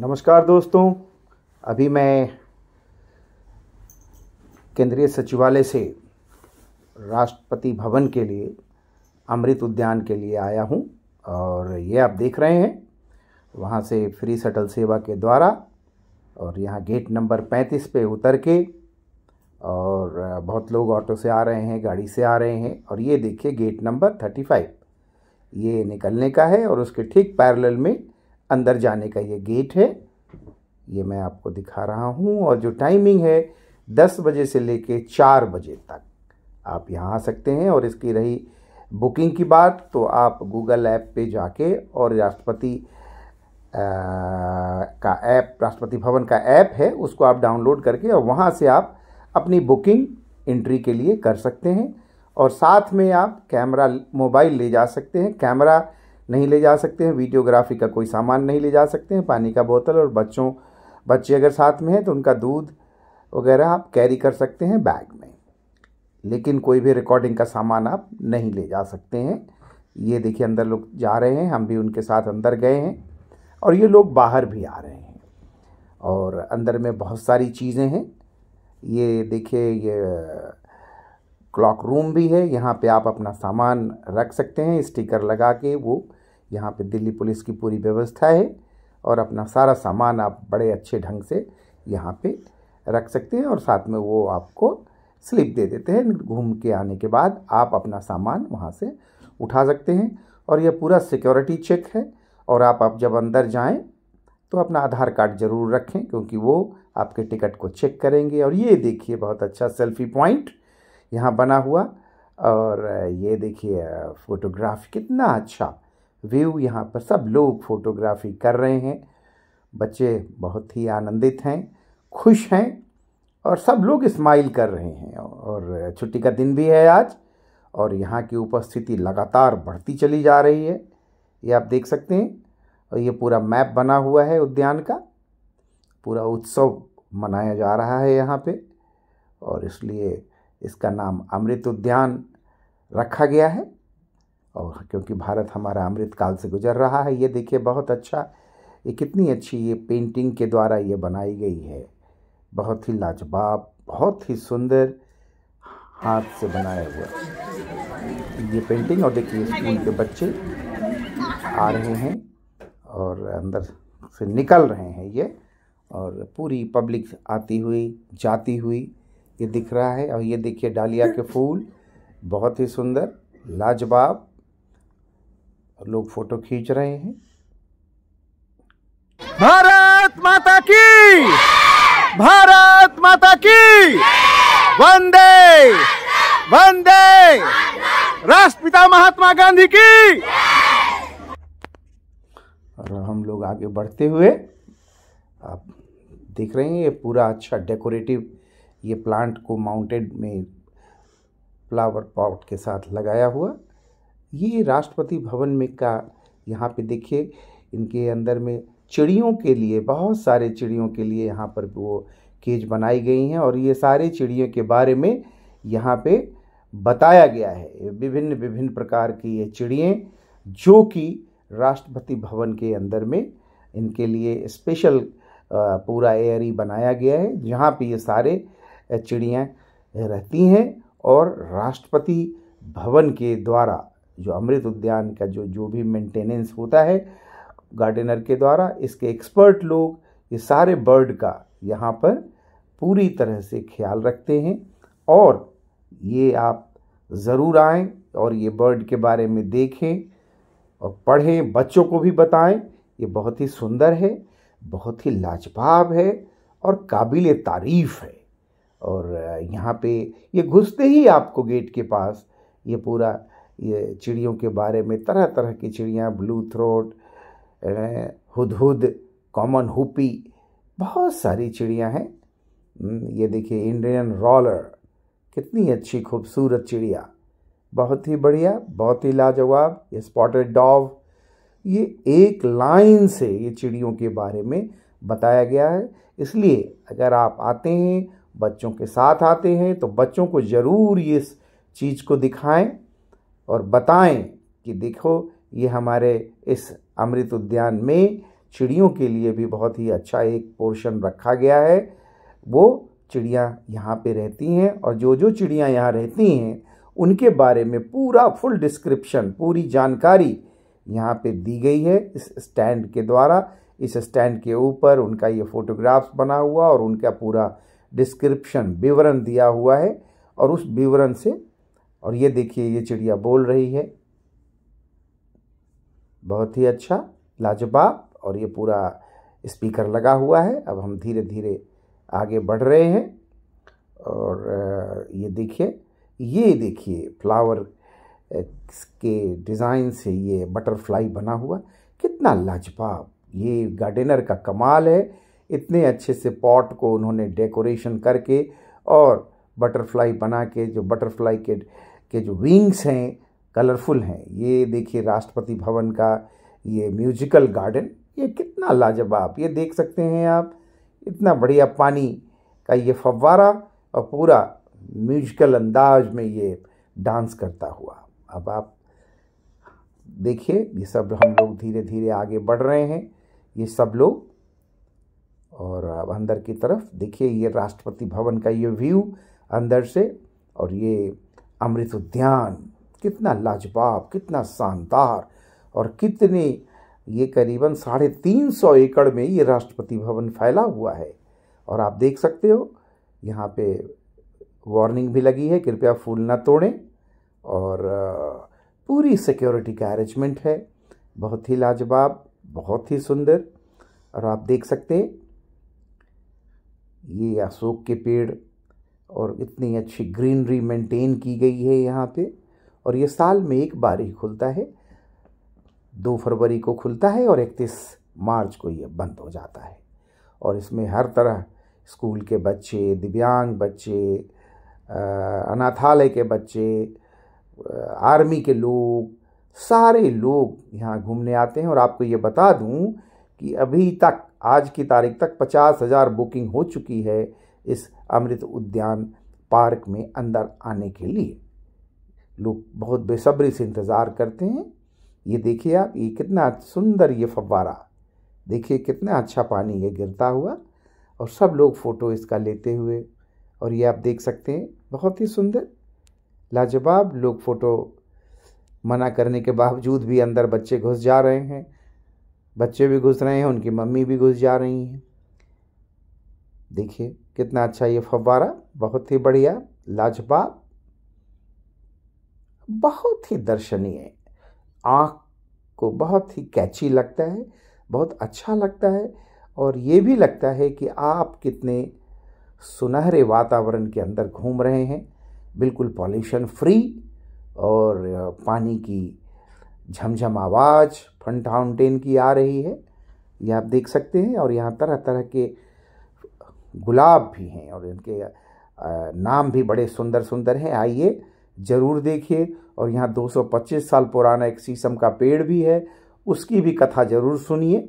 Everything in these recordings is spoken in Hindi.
नमस्कार दोस्तों अभी मैं केंद्रीय सचिवालय से राष्ट्रपति भवन के लिए अमृत उद्यान के लिए आया हूं और ये आप देख रहे हैं वहां से फ्री शटल सेवा के द्वारा और यहां गेट नंबर 35 पे उतर के और बहुत लोग ऑटो से आ रहे हैं गाड़ी से आ रहे हैं और ये देखिए गेट नंबर 35 ये निकलने का है और उसके ठीक पैरेलल में अंदर जाने का ये गेट है ये मैं आपको दिखा रहा हूँ और जो टाइमिंग है दस बजे से ले कर चार बजे तक आप यहाँ आ सकते हैं और इसकी रही बुकिंग की बात तो आप गूगल ऐप पे जाके और राष्ट्रपति का ऐप राष्ट्रपति भवन का ऐप है उसको आप डाउनलोड करके और वहाँ से आप अपनी बुकिंग एंट्री के लिए कर सकते हैं और साथ में आप कैमरा मोबाइल ले जा सकते हैं कैमरा नहीं ले जा सकते हैं वीडियोग्राफी का कोई सामान नहीं ले जा सकते हैं पानी का बोतल और बच्चों बच्चे अगर साथ में हैं तो उनका दूध वगैरह आप कैरी कर सकते हैं बैग में लेकिन कोई भी रिकॉर्डिंग का सामान आप नहीं ले जा सकते हैं ये देखिए अंदर लोग जा रहे हैं हम भी उनके साथ अंदर गए हैं और ये लोग बाहर भी आ रहे हैं और अंदर में बहुत सारी चीज़ें हैं ये देखिए ये क्लॉक रूम भी है यहाँ पे आप अपना सामान रख सकते हैं स्टिकर लगा के वो यहाँ पे दिल्ली पुलिस की पूरी व्यवस्था है और अपना सारा सामान आप बड़े अच्छे ढंग से यहाँ पे रख सकते हैं और साथ में वो आपको स्लिप दे देते हैं घूम के आने के बाद आप अपना सामान वहाँ से उठा सकते हैं और यह पूरा सिक्योरिटी चेक है और आप आप जब अंदर जाएं तो अपना आधार कार्ड ज़रूर रखें क्योंकि वो आपके टिकट को चेक करेंगे और ये देखिए बहुत अच्छा सेल्फी पॉइंट यहाँ बना हुआ और ये देखिए फ़ोटोग्राफ कितना अच्छा व्यू यहाँ पर सब लोग फोटोग्राफी कर रहे हैं बच्चे बहुत ही आनंदित हैं खुश हैं और सब लोग स्माइल कर रहे हैं और छुट्टी का दिन भी है आज और यहाँ की उपस्थिति लगातार बढ़ती चली जा रही है ये आप देख सकते हैं और ये पूरा मैप बना हुआ है उद्यान का पूरा उत्सव मनाया जा रहा है यहाँ पे और इसलिए इसका नाम अमृत उद्यान रखा गया है और क्योंकि भारत हमारा अमृत काल से गुजर रहा है ये देखिए बहुत अच्छा ये कितनी अच्छी ये पेंटिंग के द्वारा ये बनाई गई है बहुत ही लाजवाब बहुत ही सुंदर हाथ से बनाया हुआ ये पेंटिंग और देखिए स्कूल के बच्चे आ रहे हैं और अंदर से निकल रहे हैं ये और पूरी पब्लिक आती हुई जाती हुई ये दिख रहा है और ये देखिए डालिया के फूल बहुत ही सुंदर लाजवाब लोग फोटो खींच रहे हैं भारत माता की भारत माता की वंदे वंदे राष्ट्रपिता महात्मा गांधी की और हम लोग आगे बढ़ते हुए आप देख रहे हैं ये पूरा अच्छा डेकोरेटिव ये प्लांट को माउंटेड में फ्लावर पॉट के साथ लगाया हुआ ये राष्ट्रपति भवन में का यहाँ पे देखिए इनके अंदर में चिड़ियों के लिए बहुत सारे चिड़ियों के लिए यहाँ पर वो केज बनाई गई हैं और ये सारे चिड़ियों के बारे में यहाँ पे बताया गया है विभिन्न विभिन्न प्रकार की ये चिड़ियाँ जो कि राष्ट्रपति भवन के अंदर में इनके लिए स्पेशल पूरा एयरी बनाया गया है जहाँ पे ये सारे चिड़ियाँ रहती हैं और राष्ट्रपति भवन के द्वारा जो अमृत उद्यान का जो जो भी मेंटेनेंस होता है गार्डनर के द्वारा इसके एक्सपर्ट लोग ये सारे बर्ड का यहाँ पर पूरी तरह से ख्याल रखते हैं और ये आप ज़रूर आएँ और ये बर्ड के बारे में देखें और पढ़ें बच्चों को भी बताएं ये बहुत ही सुंदर है बहुत ही लाजवाब है और काबिल तारीफ़ है और यहाँ पे ये घुसते ही आपको गेट के पास ये पूरा ये चिड़ियों के बारे में तरह तरह की चिड़ियाँ ब्लू थ्रोट हुदहुद कॉमन हुपी बहुत सारी चिड़ियाँ हैं ये देखिए इंडियन रॉलर कितनी अच्छी खूबसूरत चिड़िया बहुत ही बढ़िया बहुत ही लाजवाब ये स्पॉटेड डॉव ये एक लाइन से ये चिड़ियों के बारे में बताया गया है इसलिए अगर आप आते हैं बच्चों के साथ आते हैं तो बच्चों को ज़रूर ये चीज़ को दिखाएं और बताएं कि देखो ये हमारे इस अमृत उद्यान में चिड़ियों के लिए भी बहुत ही अच्छा एक पोर्शन रखा गया है वो चिड़ियाँ यहाँ पे रहती हैं और जो जो चिड़ियाँ यहाँ रहती हैं उनके बारे में पूरा फुल डिस्क्रिप्शन पूरी जानकारी यहाँ पे दी गई है इस स्टैंड के द्वारा इस स्टैंड के ऊपर उनका ये फोटोग्राफ्स बना हुआ और उनका पूरा डिस्क्रिप्शन विवरण दिया हुआ है और उस विवरण से और ये देखिए ये चिड़िया बोल रही है बहुत ही अच्छा लाजवाब और ये पूरा स्पीकर लगा हुआ है अब हम धीरे धीरे आगे बढ़ रहे हैं और ये देखिए ये देखिए फ्लावर के डिज़ाइन से ये बटरफ्लाई बना हुआ कितना लाजवाब ये गार्डनर का कमाल है इतने अच्छे से पॉट को उन्होंने डेकोरेशन करके और बटरफ्लाई बना के जो बटरफ्लाई के के जो विंग्स हैं कलरफुल हैं ये देखिए राष्ट्रपति भवन का ये म्यूजिकल गार्डन ये कितना लाजवाब ये देख सकते हैं आप इतना बढ़िया पानी का ये फव्वारा और पूरा म्यूजिकल अंदाज में ये डांस करता हुआ अब आप देखिए ये सब हम लोग धीरे धीरे आगे बढ़ रहे हैं ये सब लोग और अब अंदर की तरफ देखिए ये राष्ट्रपति भवन का ये व्यू अंदर से और ये अमृत उद्यान कितना लाजवाब कितना शानदार और कितने ये करीबन साढ़े तीन सौ एकड़ में ये राष्ट्रपति भवन फैला हुआ है और आप देख सकते हो यहाँ पे वार्निंग भी लगी है कृपया फूल ना तोड़ें और पूरी सिक्योरिटी का अरेंजमेंट है बहुत ही लाजवाब बहुत ही सुंदर और आप देख सकते हैं ये अशोक के पेड़ और इतनी अच्छी ग्रीनरी मेंटेन की गई है यहाँ पे और ये साल में एक बार ही खुलता है दो फरवरी को खुलता है और इकतीस मार्च को ये बंद हो जाता है और इसमें हर तरह स्कूल के बच्चे दिव्यांग बच्चे अनाथालय के बच्चे आर्मी के लोग सारे लोग यहाँ घूमने आते हैं और आपको ये बता दूँ कि अभी तक आज की तारीख तक पचास हज़ार बुकिंग हो चुकी है इस अमृत उद्यान पार्क में अंदर आने के लिए लोग बहुत बेसब्री से इंतज़ार करते हैं ये देखिए आप ये कितना सुंदर ये फव्वारा देखिए कितना अच्छा पानी ये गिरता हुआ और सब लोग फ़ोटो इसका लेते हुए और ये आप देख सकते हैं बहुत ही सुंदर लाजवाब लोग फ़ोटो मना करने के बावजूद भी अंदर बच्चे घुस जा रहे हैं बच्चे भी घुस रहे हैं उनकी मम्मी भी घुस जा रही हैं देखिए कितना अच्छा ये फव्वारा बहुत ही बढ़िया लाजवाब बहुत ही दर्शनीय आँख को बहुत ही कैची लगता है बहुत अच्छा लगता है और ये भी लगता है कि आप कितने सुनहरे वातावरण के अंदर घूम रहे हैं बिल्कुल पॉल्यूशन फ्री और पानी की झमझम आवाज़ फन फाउंटेन की आ रही है ये आप देख सकते हैं और यहाँ तरह तरह के गुलाब भी हैं और इनके नाम भी बड़े सुंदर सुंदर हैं आइए ज़रूर देखिए और यहाँ 225 साल पुराना एक शीशम का पेड़ भी है उसकी भी कथा ज़रूर सुनिए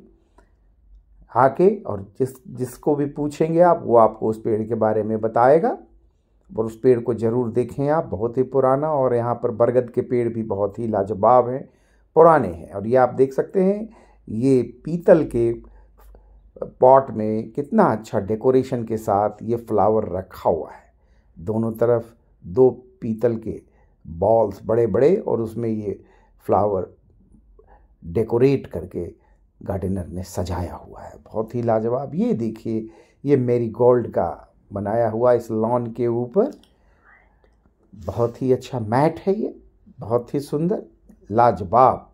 आके और जिस जिसको भी पूछेंगे आप वो आपको उस पेड़ के बारे में बताएगा और उस पेड़ को ज़रूर देखें आप बहुत ही पुराना और यहाँ पर बरगद के पेड़ भी बहुत ही लाजवाब हैं पुराने हैं और ये आप देख सकते हैं ये पीतल के पॉट में कितना अच्छा डेकोरेशन के साथ ये फ्लावर रखा हुआ है दोनों तरफ दो पीतल के बॉल्स बड़े बड़े और उसमें ये फ्लावर डेकोरेट करके गार्डनर ने सजाया हुआ है बहुत ही लाजवाब ये देखिए ये मेरी गोल्ड का बनाया हुआ इस लॉन के ऊपर बहुत ही अच्छा मैट है ये बहुत ही सुंदर लाजवाब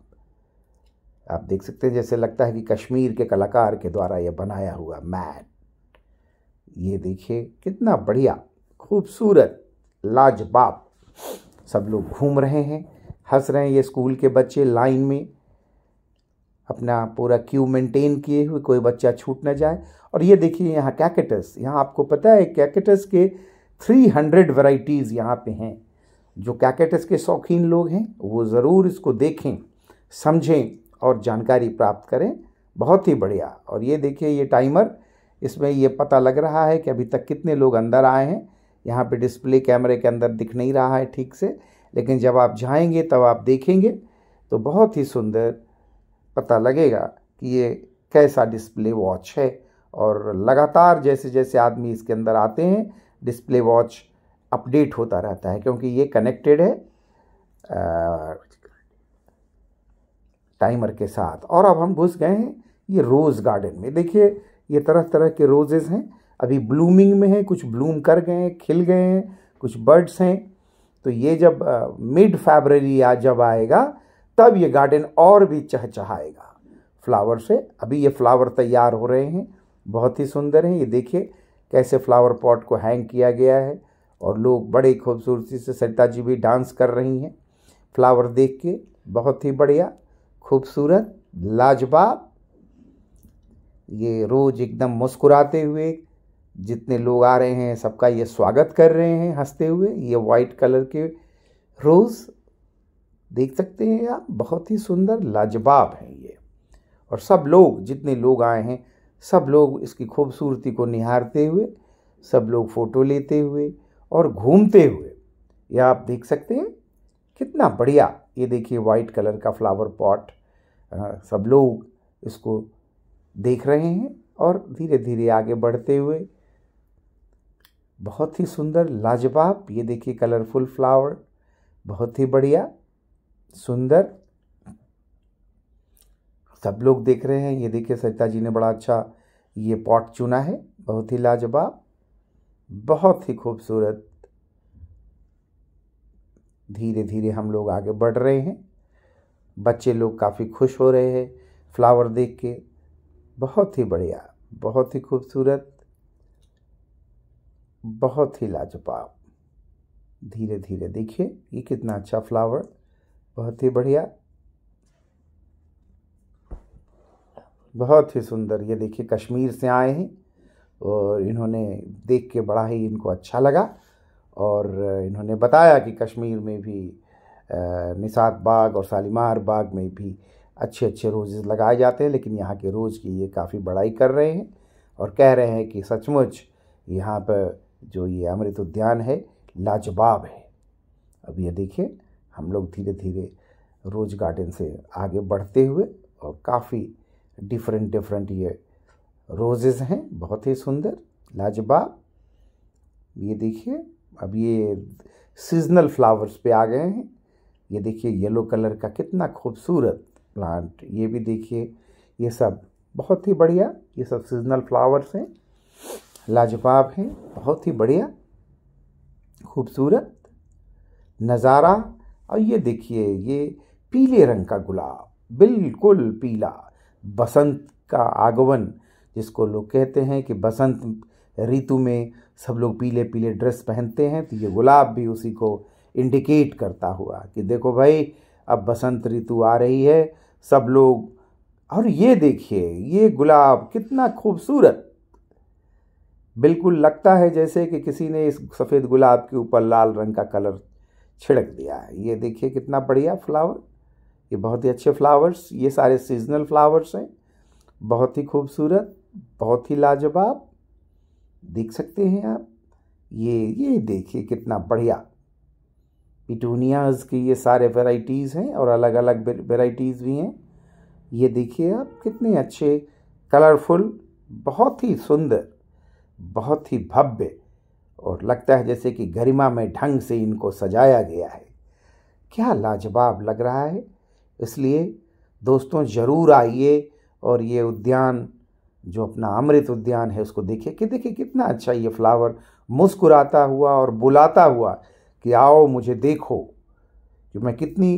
आप देख सकते हैं जैसे लगता है कि कश्मीर के कलाकार के द्वारा यह बनाया हुआ मैन ये देखिए कितना बढ़िया खूबसूरत लाजबाब सब लोग घूम रहे हैं हंस रहे हैं ये स्कूल के बच्चे लाइन में अपना पूरा क्यू मेंटेन किए हुए कोई बच्चा छूट ना जाए और ये देखिए यहाँ कैकेटस यहाँ आपको पता है कैकेटस के 300 हंड्रेड वराइटीज़ यहाँ पे हैं जो कैकेटस के शौकीन लोग हैं वो ज़रूर इसको देखें समझें और जानकारी प्राप्त करें बहुत ही बढ़िया और ये देखिए ये टाइमर इसमें ये पता लग रहा है कि अभी तक कितने लोग अंदर आए हैं यहाँ पे डिस्प्ले कैमरे के अंदर दिख नहीं रहा है ठीक से लेकिन जब आप जाएंगे तब आप देखेंगे तो बहुत ही सुंदर पता लगेगा कि ये कैसा डिस्प्ले वॉच है और लगातार जैसे जैसे आदमी इसके अंदर आते हैं डिस्प्ले वॉच अपडेट होता रहता है क्योंकि ये कनेक्टेड है आ, टाइमर के साथ और अब हम घुस गए हैं ये रोज़ गार्डन में देखिए ये तरह तरह के रोजेज़ हैं अभी ब्लूमिंग में हैं कुछ ब्लूम कर गए हैं खिल गए हैं कुछ बर्ड्स हैं तो ये जब मिड फेबररी या जब आएगा तब ये गार्डन और भी चहचहाएगा फ्लावर से अभी ये फ्लावर तैयार हो रहे हैं बहुत ही सुंदर हैं ये देखिए कैसे फ्लावर पॉट को हैंग किया गया है और लोग बड़े खूबसूरती से सरिता जी भी डांस कर रही हैं फ्लावर देख के बहुत ही बढ़िया खूबसूरत लाजवाब ये रोज़ एकदम मुस्कुराते हुए जितने लोग आ रहे हैं सबका ये स्वागत कर रहे हैं हंसते हुए ये वाइट कलर के रोज़ देख सकते हैं आप बहुत ही सुंदर लाजवाब हैं ये और सब लोग जितने लोग आए हैं सब लोग इसकी खूबसूरती को निहारते हुए सब लोग फ़ोटो लेते हुए और घूमते हुए ये आप देख सकते हैं कितना बढ़िया ये देखिए वाइट कलर का फ्लावर पॉट सब लोग इसको देख रहे हैं और धीरे धीरे आगे बढ़ते हुए बहुत ही सुंदर लाजवाब ये देखिए कलरफुल फ्लावर बहुत ही बढ़िया सुंदर सब लोग देख रहे हैं ये देखिए सरिता जी ने बड़ा अच्छा ये पॉट चुना है बहुत ही लाजवाब बहुत ही खूबसूरत धीरे धीरे हम लोग आगे बढ़ रहे हैं बच्चे लोग काफ़ी खुश हो रहे हैं फ्लावर देख के बहुत ही बढ़िया बहुत ही खूबसूरत बहुत ही लाजवाब धीरे धीरे देखिए ये कितना अच्छा फ्लावर बहुत ही बढ़िया बहुत ही सुंदर ये देखिए कश्मीर से आए हैं और इन्होंने देख के बड़ा ही इनको अच्छा लगा और इन्होंने बताया कि कश्मीर में भी निसात बाग और शालीमार बाग में भी अच्छे अच्छे रोज़ेज़ लगाए जाते हैं लेकिन यहाँ के रोज़ की ये काफ़ी बड़ाई कर रहे हैं और कह रहे हैं कि सचमुच यहाँ पर जो ये अमृत उद्यान है लाजवाब है अब ये देखिए हम लोग धीरे धीरे रोज गार्डन से आगे बढ़ते हुए और काफ़ी डिफरेंट डिफरेंट ये रोजेज़ हैं बहुत ही सुंदर लाजवाब ये देखिए अब ये सीजनल फ्लावर्स पे आ गए हैं ये देखिए येलो कलर का कितना खूबसूरत प्लांट ये भी देखिए ये सब बहुत ही बढ़िया ये सब सीजनल फ्लावर्स हैं लाजवाब हैं बहुत ही बढ़िया खूबसूरत नज़ारा और ये देखिए ये पीले रंग का गुलाब बिल्कुल पीला बसंत का आगमन जिसको लोग कहते हैं कि बसंत ऋतु में सब लोग पीले पीले ड्रेस पहनते हैं तो ये गुलाब भी उसी को इंडिकेट करता हुआ कि देखो भाई अब बसंत ऋतु आ रही है सब लोग और ये देखिए ये गुलाब कितना खूबसूरत बिल्कुल लगता है जैसे कि किसी ने इस सफ़ेद गुलाब के ऊपर लाल रंग का कलर छिड़क दिया है ये देखिए कितना बढ़िया फ्लावर ये बहुत ही अच्छे फ्लावर्स ये सारे सीजनल फ्लावर्स हैं बहुत ही खूबसूरत बहुत ही लाजवाब देख सकते हैं आप ये ये देखिए कितना बढ़िया पिटूनियाज़ की ये सारे वेराइटीज़ हैं और अलग अलग वेराइटीज़ भी हैं ये देखिए आप कितने अच्छे कलरफुल बहुत ही सुंदर बहुत ही भव्य और लगता है जैसे कि गरिमा में ढंग से इनको सजाया गया है क्या लाजवाब लग रहा है इसलिए दोस्तों ज़रूर आइए और ये उद्यान जो अपना अमृत उद्यान है उसको देखिए कि देखिए कितना अच्छा ये फ्लावर मुस्कुराता हुआ और बुलाता हुआ कि आओ मुझे देखो कि मैं कितनी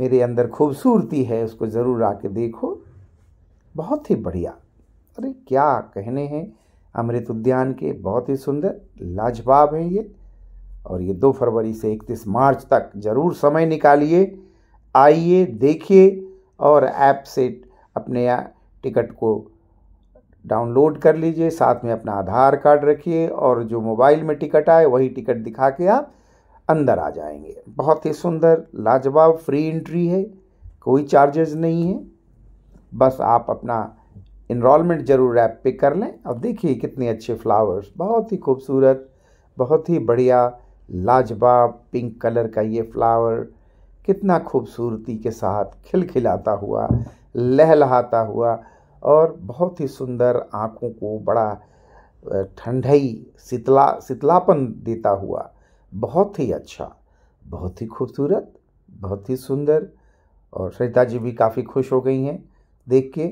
मेरे अंदर खूबसूरती है उसको ज़रूर आके देखो बहुत ही बढ़िया अरे क्या कहने हैं अमृत उद्यान के बहुत ही सुंदर लाजवाब हैं ये और ये दो फरवरी से इकतीस मार्च तक ज़रूर समय निकालिए आइए देखिए और ऐप से अपने टिकट को डाउनलोड कर लीजिए साथ में अपना आधार कार्ड रखिए और जो मोबाइल में टिकट आए वही टिकट दिखा के आप अंदर आ जाएंगे बहुत ही सुंदर लाजवाब फ्री एंट्री है कोई चार्जेस नहीं है बस आप अपना इनरोलमेंट ज़रूर ऐप पे कर लें अब देखिए कितने अच्छे फ्लावर्स बहुत ही खूबसूरत बहुत ही बढ़िया लाजवाब पिंक कलर का ये फ्लावर कितना खूबसूरती के साथ खिलखिलाता हुआ लहलहाता हुआ और बहुत ही सुंदर आँखों को बड़ा ठंडई शीतला शीतलापन देता हुआ बहुत ही अच्छा बहुत ही खूबसूरत बहुत ही सुंदर और सरिता जी भी काफ़ी खुश हो गई हैं देख के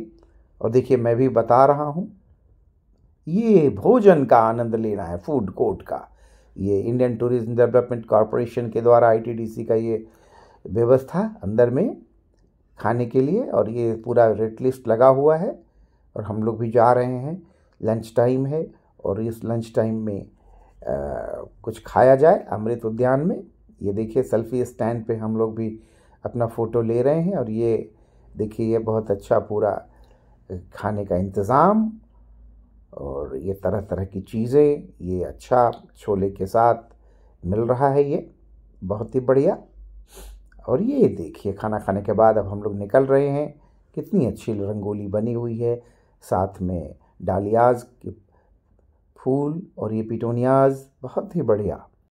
और देखिए मैं भी बता रहा हूँ ये भोजन का आनंद लेना है फूड कोर्ट का ये इंडियन टूरिज्म डेवलपमेंट कॉरपोरेशन के द्वारा आईटीडीसी का ये व्यवस्था अंदर में खाने के लिए और ये पूरा रेट लिस्ट लगा हुआ है और हम लोग भी जा रहे हैं लंच टाइम है और इस लंच टाइम में आ, कुछ खाया जाए अमृत उद्यान में ये देखिए सेल्फी स्टैंड पे हम लोग भी अपना फ़ोटो ले रहे हैं और ये देखिए ये बहुत अच्छा पूरा खाने का इंतज़ाम और ये तरह तरह की चीज़ें ये अच्छा छोले के साथ मिल रहा है ये बहुत ही बढ़िया और ये देखिए खाना खाने के बाद अब हम लोग निकल रहे हैं कितनी अच्छी रंगोली बनी हुई है साथ में डालियाज के फूल और ये पिटोनियाज बहुत ही बढ़िया